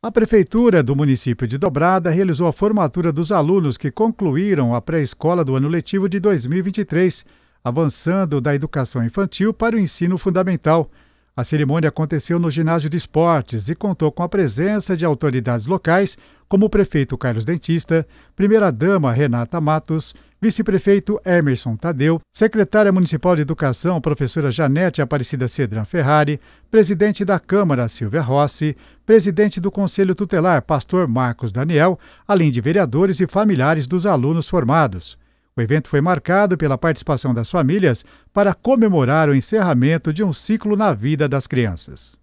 A Prefeitura do município de Dobrada realizou a formatura dos alunos que concluíram a pré-escola do ano letivo de 2023, avançando da educação infantil para o ensino fundamental. A cerimônia aconteceu no ginásio de esportes e contou com a presença de autoridades locais, como o prefeito Carlos Dentista, primeira-dama Renata Matos, vice-prefeito Emerson Tadeu, secretária municipal de Educação, professora Janete Aparecida Cedran Ferrari, presidente da Câmara, Silvia Rossi, presidente do Conselho Tutelar, pastor Marcos Daniel, além de vereadores e familiares dos alunos formados. O evento foi marcado pela participação das famílias para comemorar o encerramento de um ciclo na vida das crianças.